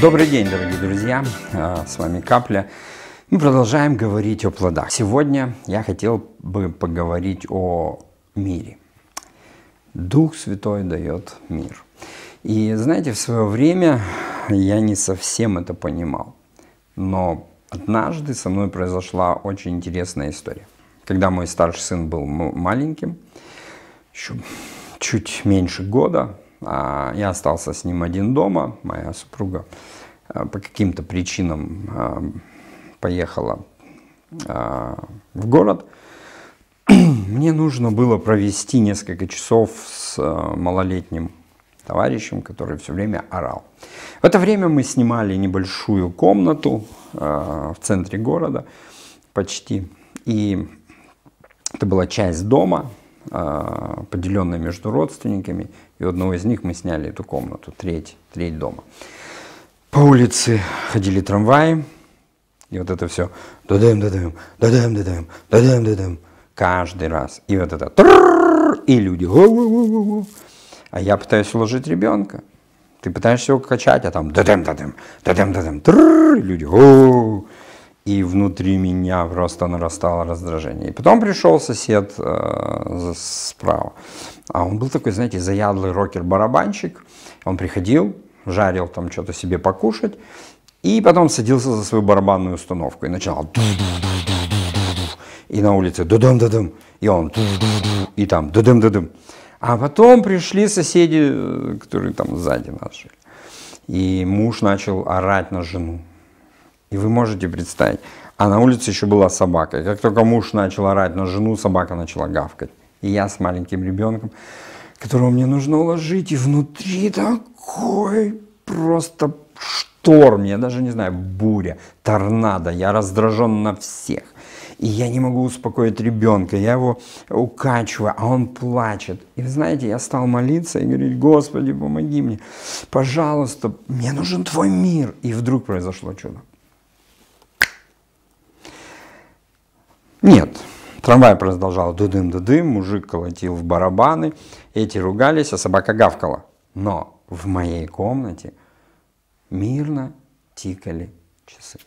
Добрый день, дорогие друзья! А, с вами Капля. Мы продолжаем говорить о плодах. Сегодня я хотел бы поговорить о мире. Дух Святой дает мир. И знаете, в свое время я не совсем это понимал. Но однажды со мной произошла очень интересная история. Когда мой старший сын был маленьким, еще чуть меньше года, а, я остался с ним один дома, моя супруга а, по каким-то причинам а, поехала в город. Мне нужно было провести несколько часов с малолетним товарищем, который все время орал. В это время мы снимали небольшую комнату в центре города почти. И это была часть дома, поделенная между родственниками, и одного из них мы сняли эту комнату, треть, треть дома. По улице ходили трамваи, и вот это все дадэм дадэм дадэм дадэм дадэм дадэм каждый раз. И вот это и люди. А я пытаюсь уложить ребенка. Ты пытаешься его качать, а там дадем дадем дадем дадем люди и внутри меня просто нарастало раздражение. И потом пришел сосед э, справа. А он был такой, знаете, заядлый рокер-барабанщик. Он приходил, жарил там что-то себе покушать, и потом садился за свою барабанную установку и начинал и на улице дудам-дудам, и он и там дудам-дудам. А потом пришли соседи, э, которые там сзади нас жили. И муж начал орать на жену. И вы можете представить, а на улице еще была собака. И как только муж начал орать на жену, собака начала гавкать. И я с маленьким ребенком, которого мне нужно уложить, и внутри такой просто шторм, я даже не знаю, буря, торнадо, я раздражен на всех. И я не могу успокоить ребенка, я его укачиваю, а он плачет. И вы знаете, я стал молиться и говорить, Господи, помоги мне, пожалуйста, мне нужен Твой мир. И вдруг произошло чудо. Нет, трамвай продолжал дудым-дудым, мужик колотил в барабаны, эти ругались, а собака гавкала. Но в моей комнате мирно тикали часы.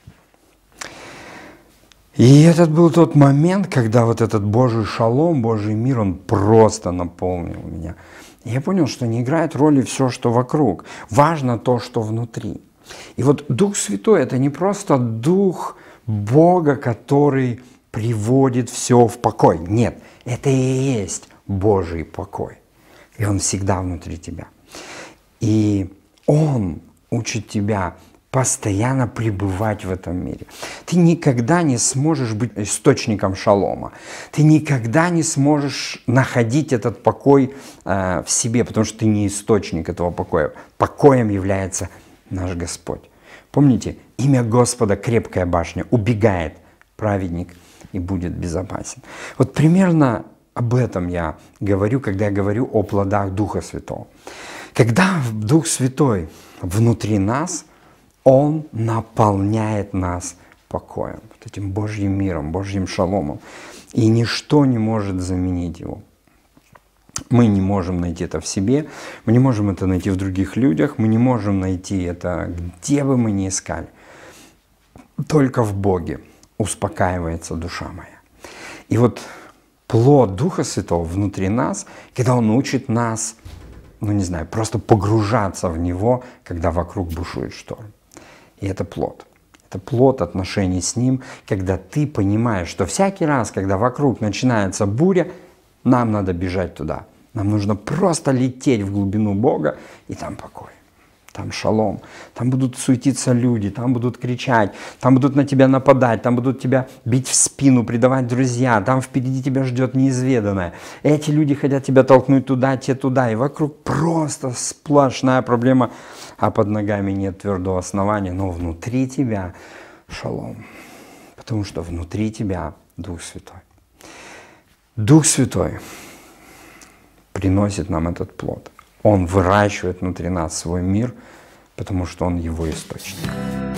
И этот был тот момент, когда вот этот Божий шалом, Божий мир, он просто наполнил меня. И я понял, что не играет роли все, что вокруг. Важно то, что внутри. И вот Дух Святой – это не просто Дух Бога, который приводит все в покой. Нет, это и есть Божий покой. И он всегда внутри тебя. И он учит тебя постоянно пребывать в этом мире. Ты никогда не сможешь быть источником шалома. Ты никогда не сможешь находить этот покой э, в себе, потому что ты не источник этого покоя. Покоем является наш Господь. Помните, имя Господа крепкая башня, убегает праведник и будет безопасен. Вот примерно об этом я говорю, когда я говорю о плодах Духа Святого. Когда Дух Святой внутри нас, Он наполняет нас покоем, вот этим Божьим миром, Божьим шаломом. И ничто не может заменить его. Мы не можем найти это в себе, мы не можем это найти в других людях, мы не можем найти это где бы мы ни искали. Только в Боге успокаивается душа моя. И вот плод Духа Святого внутри нас, когда Он учит нас, ну не знаю, просто погружаться в Него, когда вокруг бушует шторм. И это плод. Это плод отношений с Ним, когда ты понимаешь, что всякий раз, когда вокруг начинается буря, нам надо бежать туда. Нам нужно просто лететь в глубину Бога, и там покой там шалом, там будут суетиться люди, там будут кричать, там будут на тебя нападать, там будут тебя бить в спину, предавать друзья, там впереди тебя ждет неизведанное. Эти люди хотят тебя толкнуть туда, те туда, и вокруг просто сплошная проблема, а под ногами нет твердого основания, но внутри тебя шалом, потому что внутри тебя Дух Святой. Дух Святой приносит нам этот плод. Он выращивает внутри нас свой мир, потому что он его источник.